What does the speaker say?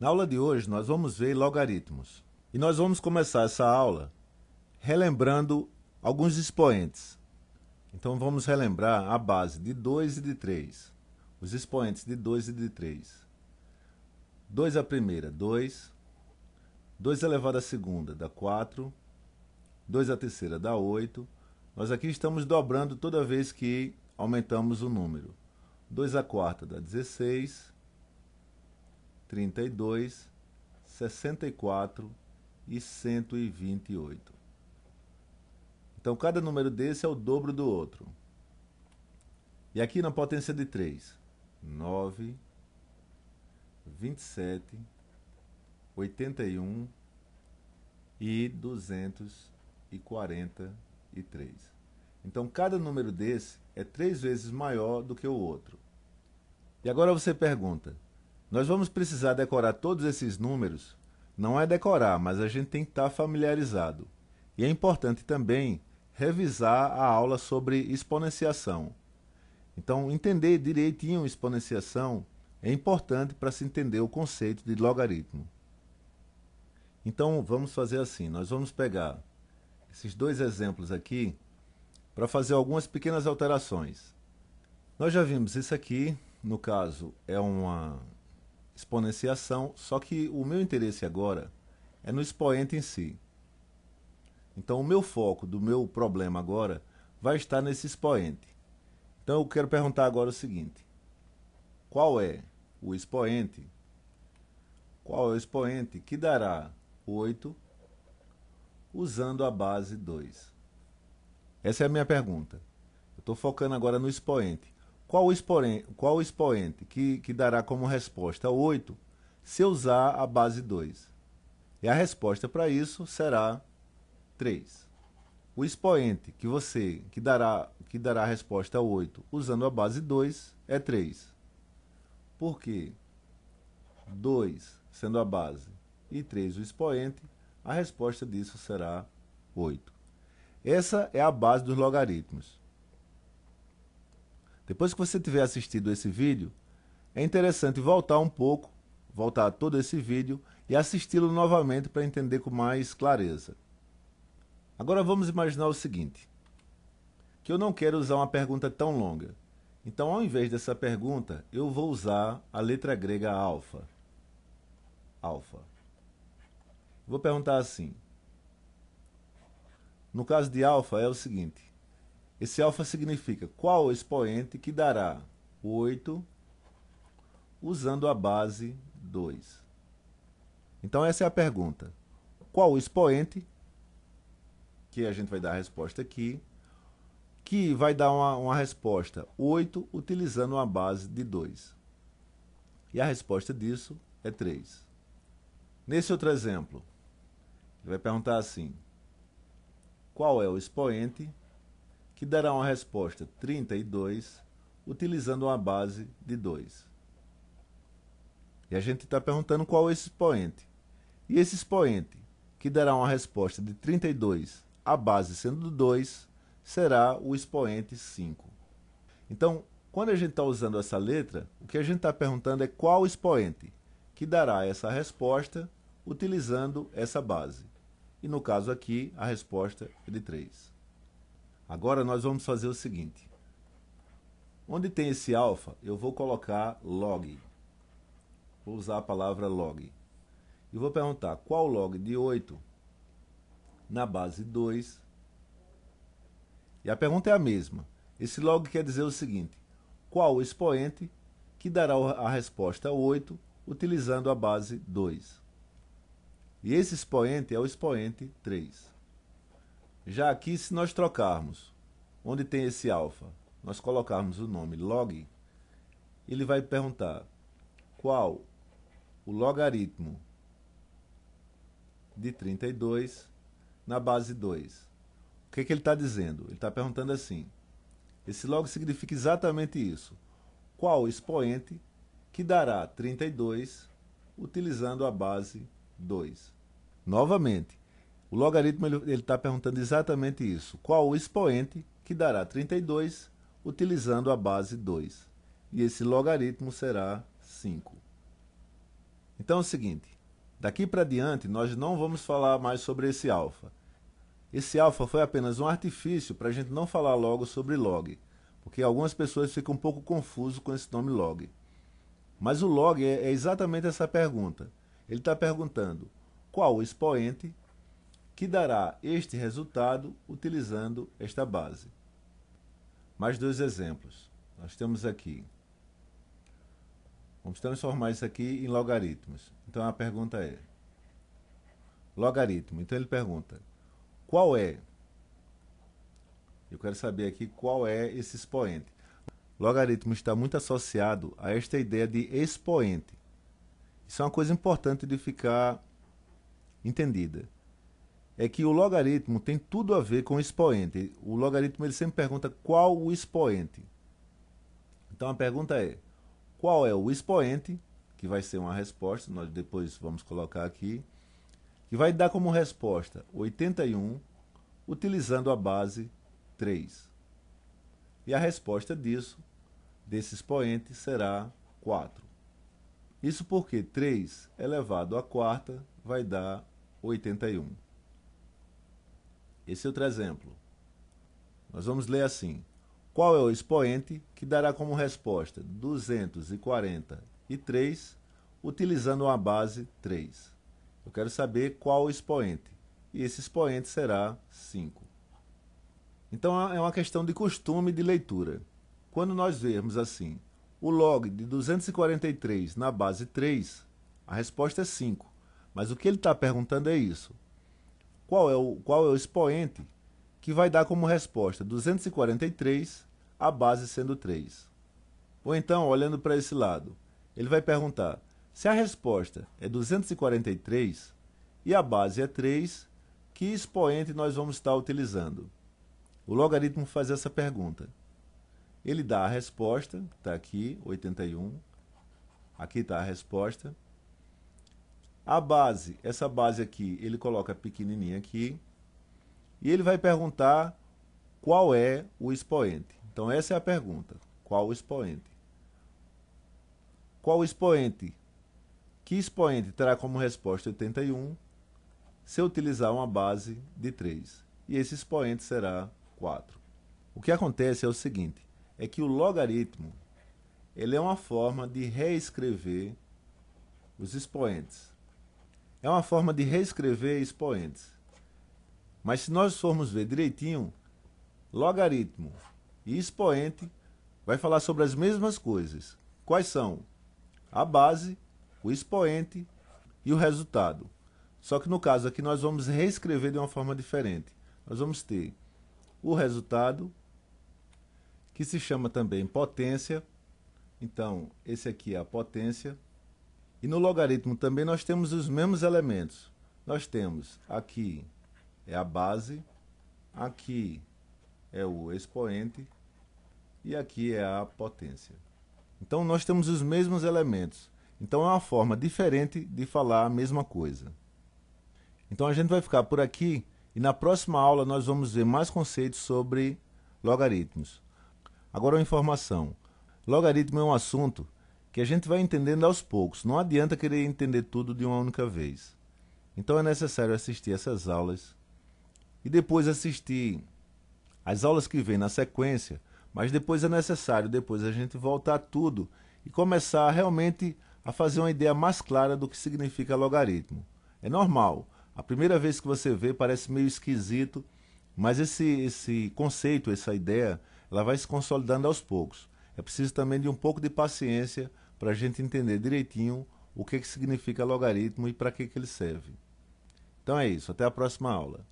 Na aula de hoje, nós vamos ver logaritmos. E nós vamos começar essa aula relembrando alguns expoentes. Então, vamos relembrar a base de 2 e de 3. Os expoentes de 2 e de 3. 2 à primeira, 2. 2 elevado à segunda, dá 4. 2 à terceira, dá 8. Nós aqui estamos dobrando toda vez que aumentamos o número. 2 à quarta dá 16. 32, 64 e 128. Então, cada número desse é o dobro do outro. E aqui na potência de 3, 9, 27, 81 e 243. Então, cada número desse é três vezes maior do que o outro. E agora você pergunta: nós vamos precisar decorar todos esses números. Não é decorar, mas a gente tem que estar tá familiarizado. E é importante também revisar a aula sobre exponenciação. Então, entender direitinho exponenciação é importante para se entender o conceito de logaritmo. Então, vamos fazer assim: nós vamos pegar esses dois exemplos aqui para fazer algumas pequenas alterações. Nós já vimos isso aqui, no caso, é uma exponenciação, só que o meu interesse agora é no expoente em si. Então, o meu foco do meu problema agora vai estar nesse expoente. Então, eu quero perguntar agora o seguinte: qual é o expoente? Qual é o expoente que dará 8 usando a base 2? Essa é a minha pergunta. Eu estou focando agora no expoente. Qual o expoente, qual o expoente que, que dará como resposta 8 se usar a base 2? E a resposta para isso será 3. O expoente que você que dará, que dará a resposta 8 usando a base 2 é 3. Por quê? 2 sendo a base e 3 o expoente, a resposta disso será 8. Essa é a base dos logaritmos. Depois que você tiver assistido esse vídeo, é interessante voltar um pouco, voltar a todo esse vídeo e assisti-lo novamente para entender com mais clareza. Agora vamos imaginar o seguinte, que eu não quero usar uma pergunta tão longa. Então, ao invés dessa pergunta, eu vou usar a letra grega alfa. Alfa. Vou perguntar assim. No caso de alfa é o seguinte. Esse alfa significa qual expoente que dará 8 usando a base 2. Então essa é a pergunta. Qual expoente, que a gente vai dar a resposta aqui, que vai dar uma, uma resposta 8 utilizando uma base de 2. E a resposta disso é 3. Nesse outro exemplo, ele vai perguntar assim, qual é o expoente que dará uma resposta 32 utilizando uma base de 2. E a gente está perguntando qual é esse expoente. E esse expoente, que dará uma resposta de 32, a base sendo 2, será o expoente 5. Então, quando a gente está usando essa letra, o que a gente está perguntando é qual expoente, que dará essa resposta utilizando essa base. E no caso aqui, a resposta é de 3. Agora nós vamos fazer o seguinte. Onde tem esse alfa, eu vou colocar log. Vou usar a palavra log. E vou perguntar qual log de 8 na base 2. E a pergunta é a mesma. Esse log quer dizer o seguinte: qual o expoente que dará a resposta 8 utilizando a base 2? E esse expoente é o expoente 3. Já aqui, se nós trocarmos, onde tem esse alfa, nós colocarmos o nome log, ele vai perguntar qual o logaritmo de 32 na base 2. O que, é que ele está dizendo? Ele está perguntando assim, esse log significa exatamente isso, qual o expoente que dará 32 utilizando a base 2. Novamente, o logaritmo ele está perguntando exatamente isso. Qual o expoente que dará 32 utilizando a base 2? E esse logaritmo será 5. Então é o seguinte, daqui para diante nós não vamos falar mais sobre esse alfa. Esse alfa foi apenas um artifício para a gente não falar logo sobre log, porque algumas pessoas ficam um pouco confuso com esse nome log. Mas o log é, é exatamente essa pergunta. Ele está perguntando qual o expoente que dará este resultado utilizando esta base. Mais dois exemplos. Nós temos aqui. Vamos transformar isso aqui em logaritmos. Então a pergunta é: logaritmo. Então ele pergunta: qual é? Eu quero saber aqui qual é esse expoente. Logaritmo está muito associado a esta ideia de expoente. Isso é uma coisa importante de ficar entendida é que o logaritmo tem tudo a ver com o expoente. O logaritmo ele sempre pergunta qual o expoente. Então a pergunta é: qual é o expoente? Que vai ser uma resposta, nós depois vamos colocar aqui. Que vai dar como resposta 81, utilizando a base 3. E a resposta disso, desse expoente, será 4. Isso porque 3 elevado à quarta vai dar 81. Esse é outro exemplo. Nós vamos ler assim: Qual é o expoente que dará como resposta 243 utilizando a base 3? Eu quero saber qual o expoente. E esse expoente será 5. Então é uma questão de costume de leitura. Quando nós vermos assim o log de 243 na base 3, a resposta é 5. Mas o que ele está perguntando é isso qual é o, qual é o expoente que vai dar como resposta 243, a base sendo 3. Ou então, olhando para esse lado, ele vai perguntar: se a resposta é 243 e a base é 3, que expoente nós vamos estar utilizando? O logaritmo faz essa pergunta. Ele dá a resposta, está aqui, 81. Aqui está a resposta. A base, essa base aqui, ele coloca pequenininha aqui. E ele vai perguntar qual é o expoente. Então essa é a pergunta, qual o expoente? Qual o expoente? Que expoente terá como resposta 81 se eu utilizar uma base de 3? E esse expoente será 4. O que acontece é o seguinte, é que o logaritmo ele é uma forma de reescrever os expoentes. É uma forma de reescrever expoentes. Mas se nós formos ver direitinho, logaritmo e expoente vai falar sobre as mesmas coisas. Quais são? A base, o expoente e o resultado. Só que no caso aqui nós vamos reescrever de uma forma diferente. Nós vamos ter o resultado, que se chama também potência. Então, esse aqui é a potência. E no logaritmo também nós temos os mesmos elementos. Nós temos aqui é a base, aqui é o expoente e aqui é a potência. Então nós temos os mesmos elementos. Então é uma forma diferente de falar a mesma coisa. Então a gente vai ficar por aqui e na próxima aula nós vamos ver mais conceitos sobre logaritmos. Agora uma informação. Logaritmo é um assunto que a gente vai entendendo aos poucos. Não adianta querer entender tudo de uma única vez. Então é necessário assistir essas aulas e depois assistir as aulas que vêm na sequência, mas depois é necessário depois a gente voltar tudo e começar realmente a fazer uma ideia mais clara do que significa logaritmo. É normal. A primeira vez que você vê parece meio esquisito, mas esse esse conceito, essa ideia, ela vai se consolidando aos poucos é preciso também de um pouco de paciência para a gente entender direitinho o que, que significa logaritmo e para que, que ele serve. Então é isso, até a próxima aula.